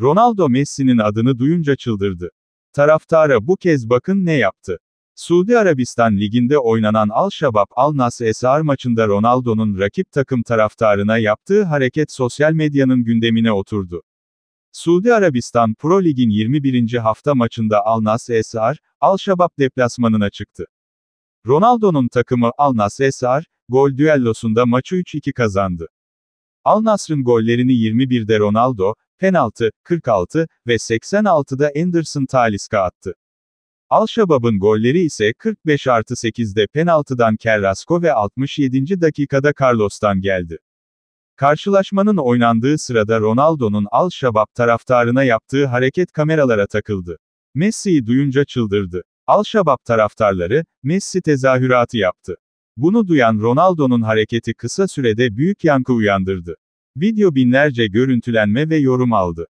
Ronaldo Messi'nin adını duyunca çıldırdı. Taraftara bu kez bakın ne yaptı. Suudi Arabistan Ligi'nde oynanan al Shabab Al-Nasr Esar maçında Ronaldo'nun rakip takım taraftarına yaptığı hareket sosyal medyanın gündemine oturdu. Suudi Arabistan Pro Lig'in 21. hafta maçında Al-Nasr Esar, al Shabab deplasmanına çıktı. Ronaldo'nun takımı Al-Nasr Esar, gol düellosunda maçı 3-2 kazandı. Al Nassr'ın gollerini 21'de Ronaldo, penaltı, 46 ve 86'da Anderson Taliska attı. Al-Şabab'ın golleri ise 45 artı 8'de penaltıdan Kerrasco ve 67. dakikada Carlos'tan geldi. Karşılaşmanın oynandığı sırada Ronaldo'nun Al-Şabab taraftarına yaptığı hareket kameralara takıldı. Messi'yi duyunca çıldırdı. Al-Şabab taraftarları, Messi tezahüratı yaptı. Bunu duyan Ronaldo'nun hareketi kısa sürede büyük yankı uyandırdı. Video binlerce görüntülenme ve yorum aldı.